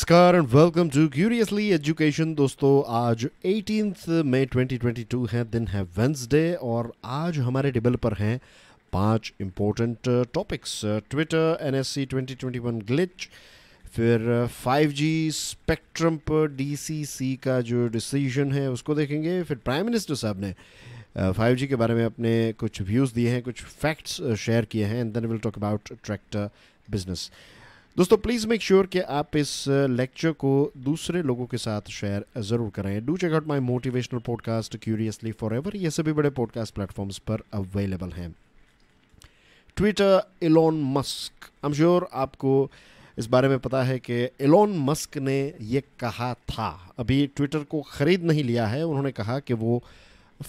नमस्कार and welcome to curiously education दोस्तों आज एटीन मई 2022 है दिन है वेंसडे और आज हमारे टेबल पर हैं पांच important topics Twitter NSC 2021 glitch फिर 5G स्पेक्ट्रम पर डीसीसी का जो डिसीजन है उसको देखेंगे फिर प्राइम मिनिस्टर साहब ने फाइव जी के बारे में अपने कुछ व्यूज़ दिए हैं कुछ फैक्ट्स शेयर किए हैं and then will talk about tractor business दोस्तों प्लीज़ मेक श्योर कि आप इस लेक्चर को दूसरे लोगों के साथ शेयर ज़रूर करें do check out my motivational podcast curiously forever ये सभी बड़े पॉडकास्ट प्लेटफॉर्म्स पर अवेलेबल हैं Twitter Elon Musk I am sure आपको इस बारे में पता है कि एलोन मस्क ने ये कहा था अभी ट्विटर को ख़रीद नहीं लिया है उन्होंने कहा कि वो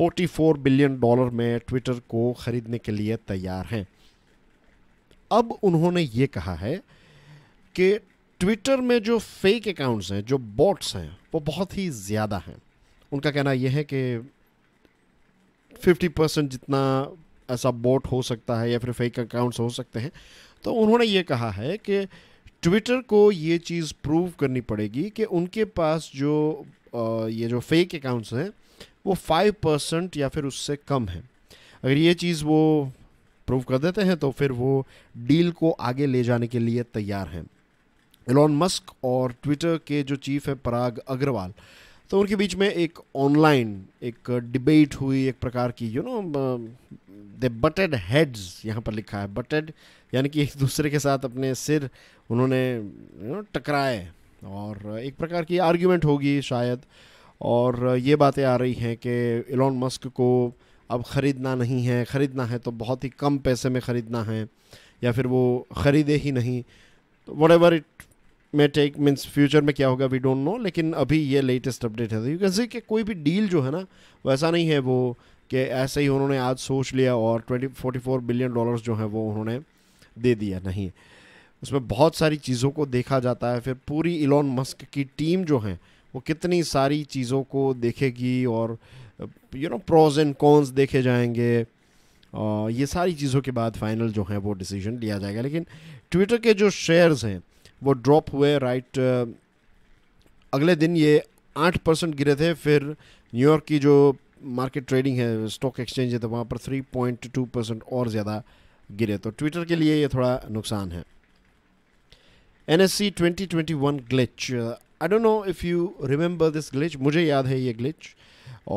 44 बिलियन डॉलर में ट्विटर को ख़रीदने के लिए तैयार हैं अब उन्होंने ये कहा है कि ट्विटर में जो फेक अकाउंट्स हैं जो बॉट्स हैं वो बहुत ही ज़्यादा हैं उनका कहना यह है कि फिफ्टी परसेंट जितना ऐसा बॉट हो सकता है या फिर फेक अकाउंट्स हो सकते हैं तो उन्होंने ये कहा है कि ट्विटर को ये चीज़ प्रूव करनी पड़ेगी कि उनके पास जो ये जो फेक अकाउंट्स हैं वो फाइव परसेंट या फिर उससे कम है अगर ये चीज़ वो प्रूव कर देते हैं तो फिर वो डील को आगे ले जाने के लिए तैयार हैं एलॉन मस्क और ट्विटर के जो चीफ है पराग अग्रवाल तो उनके बीच में एक ऑनलाइन एक डिबेट हुई एक प्रकार की you know they butted heads यहाँ पर लिखा है बटेड यानी कि एक दूसरे के साथ अपने सिर उन्होंने यू नो टकराए और एक प्रकार की आर्ग्यूमेंट होगी शायद और ये बातें आ रही हैं कि एलॉन मस्क को अब ख़रीदना नहीं है ख़रीदना है तो बहुत ही कम पैसे में ख़रीदना है या फिर वो ख़रीदे ही नहीं तो whatever it may take means future में क्या होगा वी डोंट नो लेकिन अभी ये लेटेस्ट अपडेट है यू कैन सी कि कोई भी डील जो है ना वैसा नहीं है वो कि ऐसे ही उन्होंने आज सोच लिया और twenty forty four billion dollars जो है वो उन्होंने दे दिया नहीं उसमें बहुत सारी चीज़ों को देखा जाता है फिर पूरी इलॉन मस्क की टीम जो है वो कितनी सारी चीज़ों को देखेगी और you know pros and cons देखे जाएंगे और ये सारी चीज़ों के बाद फाइनल जो है वो डिसीजन लिया जाएगा लेकिन ट्विटर के जो शेयर्स हैं वो ड्रॉप हुए राइट अगले दिन ये आठ परसेंट गिरे थे फिर न्यूयॉर्क की जो मार्केट ट्रेडिंग है स्टॉक एक्सचेंज है तो वहाँ पर थ्री पॉइंट टू परसेंट और ज़्यादा गिरे तो ट्विटर के लिए ये थोड़ा नुकसान है N S C twenty twenty one glitch I don't know if you remember this glitch मुझे याद है ये ग्लिच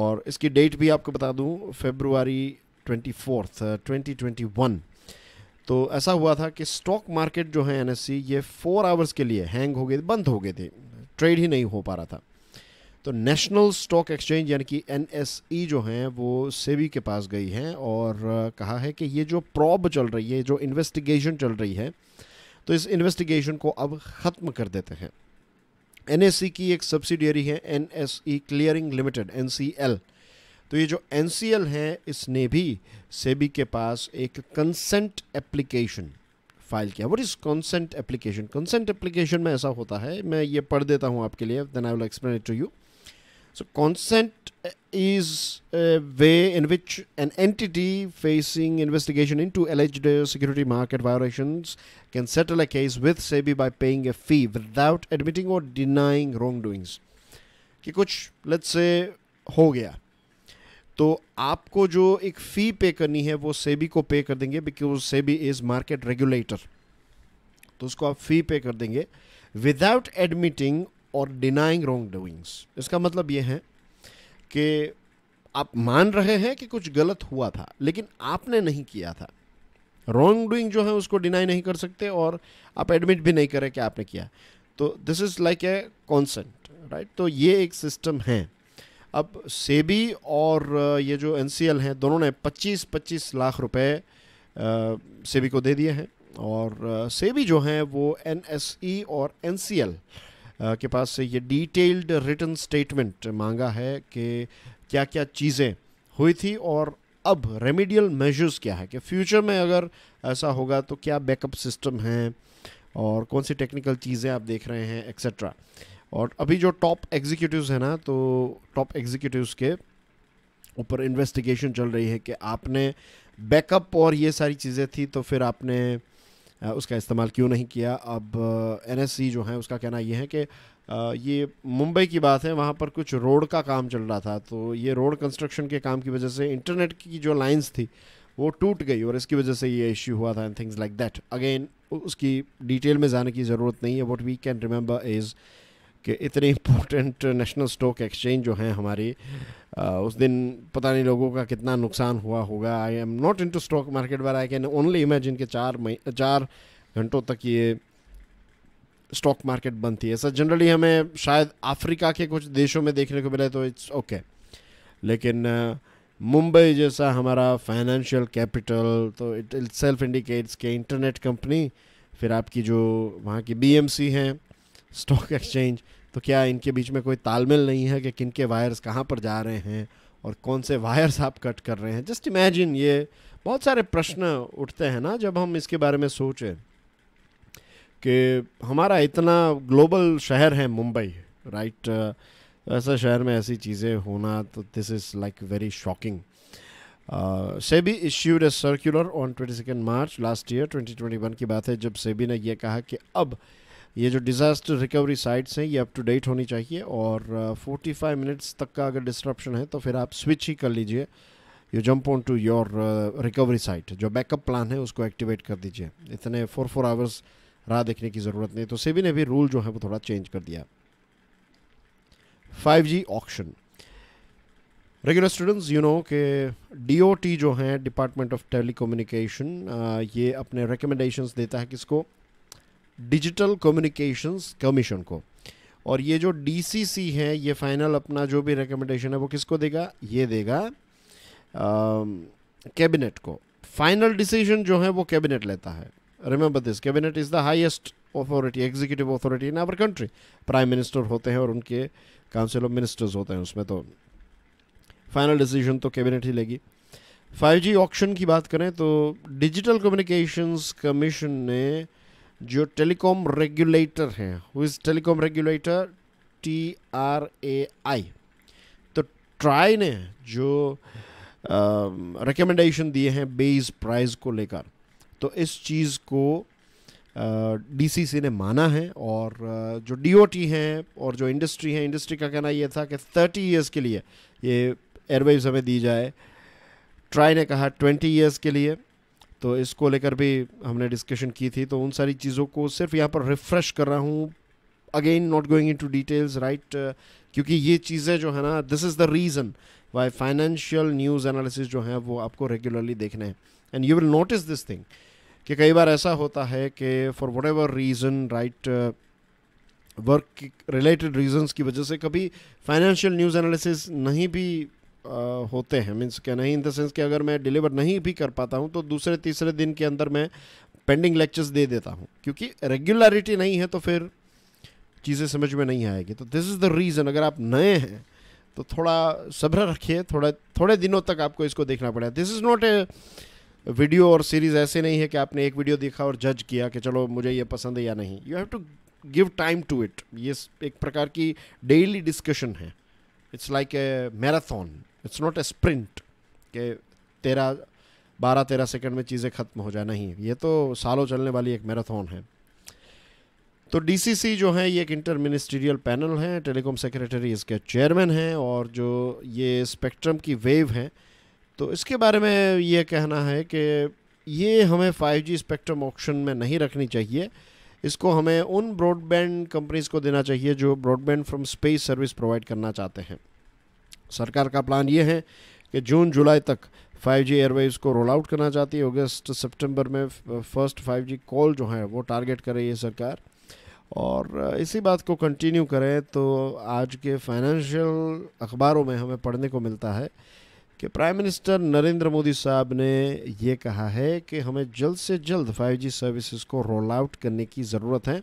और इसकी डेट भी आपको बता दूँ February twenty fourth twenty twenty one तो ऐसा हुआ था कि स्टॉक मार्केट जो है एन e, ये फोर आवर्स के लिए हैंग हो गए बंद हो गए थे ट्रेड ही नहीं हो पा रहा था तो नेशनल स्टॉक एक्सचेंज यानी कि एन e जो हैं वो सेबी के पास गई हैं और कहा है कि ये जो प्रॉब चल रही है जो इन्वेस्टिगेशन चल रही है तो इस इन्वेस्टिगेशन को अब ख़त्म कर देते हैं एन e की एक सब्सिडियरी है एन क्लियरिंग लिमिटेड एन तो ये जो एन है इसने भी सेबी के पास एक कंसेंट एप्लीकेशन फाइल किया what is consent application consent application में ऐसा होता है मैं ये पढ़ देता हूँ आपके लिए then I will explain it to you so consent is way in which an entity facing investigation into alleged security market violation can settle a case with SEBI by paying a fee without admitting or denying wrong doings कि कुछ let's हो गया तो आपको जो एक फ़ी पे करनी है वो सेबी को पे कर देंगे because SEBI is market regulator तो उसको आप फ़ी पे कर देंगे without admitting or denying wrong doings इसका मतलब ये है कि आप मान रहे हैं कि कुछ गलत हुआ था लेकिन आपने नहीं किया था रॉन्ग डूइंग जो है उसको डिनाई नहीं कर सकते और आप एडमिट भी नहीं करें कि आपने किया तो this is like a consent right तो ये एक सिस्टम है अब सेबी और ये जो एन हैं दोनों ने 25-25 लाख रुपए सेबी को दे दिए हैं और सेबी जो हैं वो एन e और एन के पास से ये डिटेल्ड रिटर्न स्टेटमेंट मांगा है कि क्या क्या चीज़ें हुई थी और अब रेमिडियल मेजर्स क्या है कि फ्यूचर में अगर ऐसा होगा तो क्या बैकअप सिस्टम हैं और कौन सी टेक्निकल चीज़ें आप देख रहे हैं एक्सेट्रा और अभी जो टॉप एग्जीक्यूटिव्स हैं ना तो टॉप एग्जीक्यूटिव्स के ऊपर इन्वेस्टिगेशन चल रही है कि आपने बैकअप और ये सारी चीज़ें थी तो फिर आपने उसका इस्तेमाल क्यों नहीं किया अब एन जो है उसका कहना ये है कि ये मुंबई की बात है वहाँ पर कुछ रोड का काम चल रहा था तो ये रोड कंस्ट्रक्शन के काम की वजह से इंटरनेट की जो लाइंस थी वो टूट गई और इसकी वजह से ये इश्यू हुआ था and things like that again उसकी डिटेल में जाने की ज़रूरत नहीं है what we can remember is कि इतने इम्पोर्टेंट नेशनल स्टॉक एक्सचेंज जो हैं हमारी उस दिन पता नहीं लोगों का कितना नुकसान हुआ होगा I am not into stock market बार आई कैन ओनली इमेजिन के चार मई चार घंटों तक ये स्टॉक मार्केट बंद थी ऐसा जनरली हमें शायद अफ्रीका के कुछ देशों में देखने को मिले तो इट्स ओके okay. लेकिन मुंबई जैसा हमारा फाइनेंशियल कैपिटल तो इट इट सेल्फ इंडिकेट्स के इंटरनेट कंपनी फिर आपकी जो वहाँ की बीएमसी हैं स्टॉक एक्सचेंज तो क्या इनके बीच में कोई तालमेल नहीं है कि किन के वायर्स कहाँ पर जा रहे हैं और कौन से वायर्स आप कट कर रहे हैं जस्ट इमेजिन ये बहुत सारे प्रश्न उठते हैं ना जब हम इसके बारे में सोचें कि हमारा इतना ग्लोबल शहर है मुंबई राइट ऐसा शहर में ऐसी चीज़ें होना तो this is like very shocking SEBI issued a circular on twenty second March last year 2021 की बात है जब सेबी ने यह कहा कि अब uh, ये जो डिज़ास्टर रिकवरी साइट्स हैं ये अप टू डेट होनी चाहिए और फोर्टी फाइव मिनट्स तक का अगर डिस्ट्रप्शन है तो फिर आप स्विच ही कर लीजिए you jump on to your recovery site जो बैकअप प्लान है उसको एक्टिवेट कर दीजिए इतने फोर फोर आवर्स राह देखने की ज़रूरत नहीं तो सेबी ने भी रूल जो है वो थोड़ा चेंज कर दिया five G option regular students you know के टी जो हैं डिपार्टमेंट ऑफ कम्युनिकेशन ये अपने रिकमेंडेशंस देता है किसको डिजिटल कम्युनिकेशंस कमीशन को और ये जो डीसीसी है ये फाइनल अपना जो भी रिकमेंडेशन है वो किसको देगा ये देगा कैबिनेट को फाइनल डिसीजन जो है वो कैबिनेट लेता है remember this cabinet is the highest authority executive authority in our country prime minister होते हैं और उनके काउंसिल ऑफ मिनिस्टर्स होते हैं उसमें तो फाइनल डिसीजन तो कैबिनेट ही लेगी 5G ऑक्शन की बात करें तो डिजिटल कम्युनिकेशंस कमीशन ने जो टेलीकॉम रेगुलेटर हैं who is telecom regulator T R A I तो ट्राई ने जो रिकमेंडेशन दिए हैं बेस प्राइस को लेकर तो इस चीज़ को डीसीसी ने माना है और जो डीओटी हैं और जो इंडस्ट्री है इंडस्ट्री का कहना यह था कि थर्टी ईयर्स के लिए ये एयरवेज हमें दी जाए ट्राई ने कहा ट्वेंटी ईयर्स के लिए तो इसको लेकर भी हमने डिस्कशन की थी तो उन सारी चीज़ों को सिर्फ यहाँ पर रिफ़्रेश कर रहा हूँ again not going into details right क्योंकि ये चीज़ें जो है ना this is the reason why financial news analysis जो है वो आपको रेगुलरली देखने हैं and you will notice this thing कि कई बार ऐसा होता है कि for whatever reason right work related reasons की वजह से कभी फाइनेंशियल न्यूज़ एनालिसिस नहीं भी होते हैं मीन्स क्या नहीं इन द सेंस कि अगर मैं डिलीवर नहीं भी कर पाता हूँ तो दूसरे तीसरे दिन के अंदर मैं पेंडिंग लेक्चर्स दे देता हूँ क्योंकि रेगुलरिटी नहीं है तो फिर चीज़ें समझ में नहीं आएगी तो दिस इज़ द रीज़न अगर आप नए हैं तो थोड़ा सब्र रखिए थोड़ा थोड़े दिनों तक आपको इसको देखना पड़ेगा this is not a video or series ऐसे नहीं है कि आपने एक वीडियो देखा और जज किया कि चलो मुझे ये पसंद है या नहीं you have to give time to it ये एक प्रकार की डेली डिस्कशन है it's like a marathon it's not a sprint के तेरह बारह तेरह सेकंड में चीज़ें ख़त्म हो जाए नहीं ये तो सालों चलने वाली एक मैराथन है तो डीसीसी जो है ये एक इंटर मिनिस्ट्रियल पैनल है टेलीकॉम सेक्रेटरी इसके चेयरमैन हैं और जो ये स्पेक्ट्रम की वेव है तो इसके बारे में ये कहना है कि ये हमें 5G स्पेक्ट्रम ऑप्शन में नहीं रखनी चाहिए इसको हमें उन ब्रॉडबैंड कंपनीज़ को देना चाहिए जो broadband from space service provide करना चाहते हैं सरकार का प्लान ये है कि जून जुलाई तक 5G एयरवेज़ को रोल आउट करना चाहती है अगस्त सितंबर में फर्स्ट 5G कॉल जो है वो टारगेट कर रही है सरकार और इसी बात को कंटिन्यू करें तो आज के फाइनेंशियल अखबारों में हमें पढ़ने को मिलता है कि प्राइम मिनिस्टर नरेंद्र मोदी साहब ने ये कहा है कि हमें जल्द से जल्द 5G सर्विसेज को रोल आउट करने की ज़रूरत है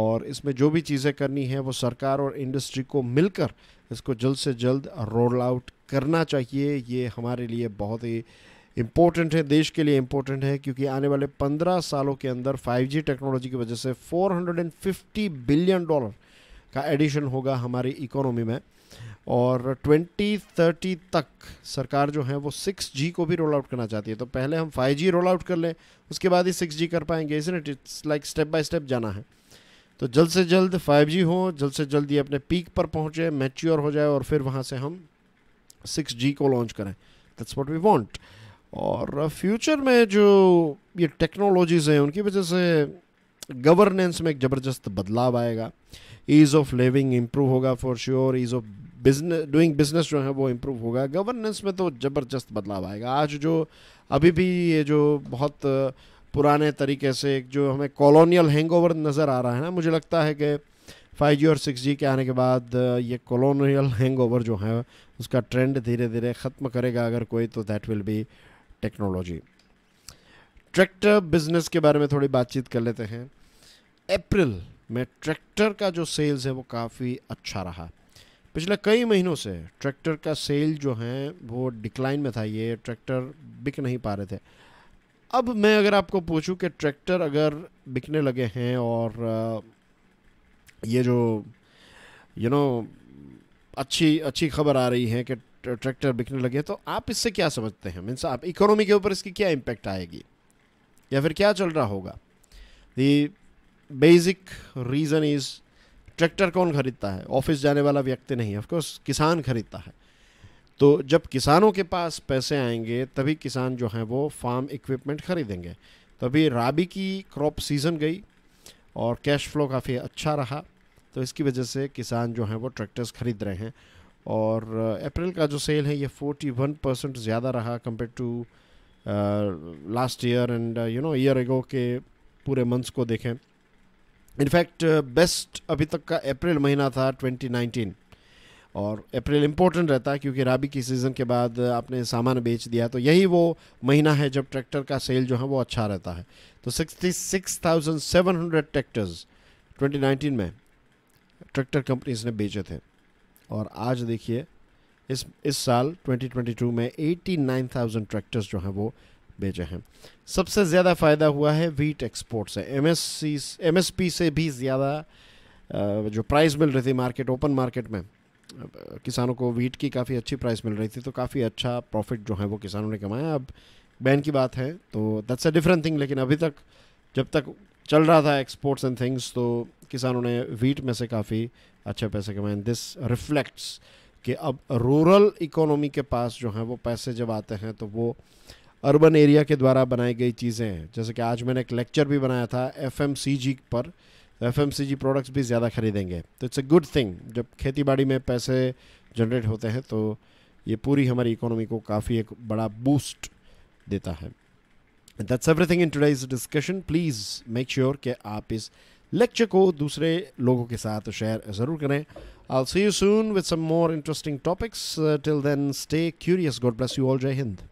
और इसमें जो भी चीज़ें करनी है वो सरकार और इंडस्ट्री को मिलकर इसको जल्द से जल्द रोल आउट करना चाहिए ये हमारे लिए बहुत ही इम्पोर्टेंट है देश के लिए इम्पोर्टेंट है क्योंकि आने वाले 15 सालों के अंदर 5G टेक्नोलॉजी की वजह से 450 बिलियन डॉलर का एडिशन होगा हमारी इकोनॉमी में और 2030 तक सरकार जो है वो 6G को भी रोल आउट करना चाहती है तो पहले हम 5G रोल आउट कर लें उसके बाद ही 6G कर पाएंगे इसने it's like step by step जाना है तो जल्द से जल्द 5G हो जल्द से जल्द ये अपने पीक पर पहुँचे मैच्योर हो जाए और फिर वहाँ से हम 6G को लॉन्च करें दैट्स व्हाट वी वॉन्ट और फ्यूचर uh, में जो ये टेक्नोलॉजीज़ हैं उनकी वजह से गवर्नेंस में एक ज़बरदस्त बदलाव आएगा ईज़ ऑफ लिविंग इम्प्रूव होगा for sure ease of business doing business जो है वो इम्प्रूव होगा गवर्नेंस में तो ज़बरदस्त बदलाव आएगा आज जो अभी भी ये जो बहुत uh, पुराने तरीके से एक जो हमें कॉलोनियल हैंगओवर नज़र आ रहा है ना मुझे लगता है कि 5G और 6G के आने के बाद ये कॉलोनियल हैंगओवर जो है उसका ट्रेंड धीरे धीरे ख़त्म करेगा अगर कोई तो that will be technology tractor business के बारे में थोड़ी बातचीत कर लेते हैं अप्रैल में ट्रैक्टर का जो सेल्स है वो काफ़ी अच्छा रहा पिछले कई महीनों से ट्रैक्टर का सेल जो है वो डिक्लाइन में था ये ट्रैक्टर बिक नहीं पा रहे थे अब मैं अगर आपको पूछूं कि ट्रैक्टर अगर बिकने लगे हैं और ये जो यू you नो know, अच्छी अच्छी खबर आ रही है कि ट्रैक्टर बिकने लगे हैं तो आप इससे क्या समझते हैं मीन्स आप इकोनॉमी के ऊपर इसकी क्या इम्पेक्ट आएगी या फिर क्या चल रहा होगा the basic reason is tractor कौन ख़रीदता है ऑफिस जाने वाला व्यक्ति नहीं ऑफकोर्स किसान ख़रीदता है तो जब किसानों के पास पैसे आएंगे तभी किसान जो हैं वो फार्म इक्विपमेंट ख़रीदेंगे तो अभी राबी की क्रॉप सीज़न गई और कैश फ्लो काफ़ी अच्छा रहा तो इसकी वजह से किसान जो हैं वो ट्रैक्टर्स ख़रीद रहे हैं और अप्रैल uh, का जो सेल है ये 41 परसेंट ज़्यादा रहा compare to last year and you know year ago के पूरे मंथ्स को देखें इनफैक्ट बेस्ट uh, अभी तक का अप्रैल महीना था 2019 और अप्रैल इम्पोर्टेंट रहता है क्योंकि राबी की सीज़न के बाद आपने सामान बेच दिया तो यही वो महीना है जब ट्रैक्टर का सेल जो है वो अच्छा रहता है तो sixty six thousand seven hundred tractors twenty nineteen में ट्रैक्टर कंपनीज ने बेचे थे और आज देखिए इस इस साल 2022 में 89,000 ट्रैक्टर्स जो हैं वो बेचे हैं सबसे ज़्यादा फ़ायदा हुआ है व्हीट एक्सपोर्ट से एस पी से भी ज़्यादा जो प्राइस मिल रही थी मार्केट ओपन मार्केट में किसानों को वीट की काफ़ी अच्छी प्राइस मिल रही थी तो काफ़ी अच्छा प्रॉफिट जो है वो किसानों ने कमाया अब बैन की बात है तो दैट्स अ डिफरेंट थिंग लेकिन अभी तक जब तक चल रहा था एक्सपोर्ट्स एंड थिंग्स तो किसानों ने वीट में से काफ़ी अच्छे पैसे कमाए दिस रिफ्लेक्ट्स कि अब रूरल इकोनॉमी के पास जो है वो पैसे जब आते हैं तो वो अर्बन एरिया के द्वारा बनाई गई चीज़ें हैं जैसे कि आज मैंने एक लेक्चर भी बनाया था एफ पर तो एफ प्रोडक्ट्स भी ज़्यादा खरीदेंगे तो इट्स अ गुड थिंग जब खेती बाड़ी में पैसे जनरेट होते हैं तो ये पूरी हमारी इकोनॉमी को काफ़ी एक बड़ा बूस्ट देता है that's everything in today's discussion please make sure कि आप इस लेक्चर को दूसरे लोगों के साथ शेयर ज़रूर करें I see you soon with some more interesting topics till then stay curious God bless you all जय हिंद